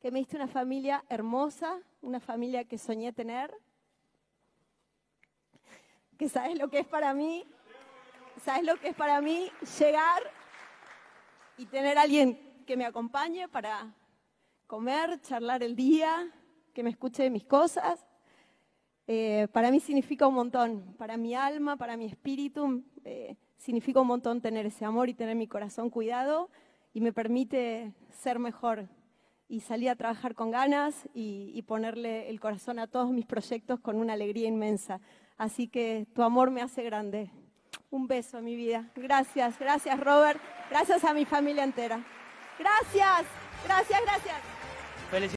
que me diste una familia hermosa, una familia que soñé tener, que sabes lo que es para mí, sabes lo que es para mí llegar y tener a alguien que me acompañe para comer, charlar el día, que me escuche de mis cosas. Eh, para mí significa un montón, para mi alma, para mi espíritu, eh, significa un montón tener ese amor y tener mi corazón cuidado y me permite ser mejor y salí a trabajar con ganas y, ponerle el corazón a todos mis proyectos con una alegría inmensa. Así que tu amor me hace grande. Un beso, a mi vida. Gracias, gracias, Robert. Gracias a mi familia entera. Gracias, gracias, gracias.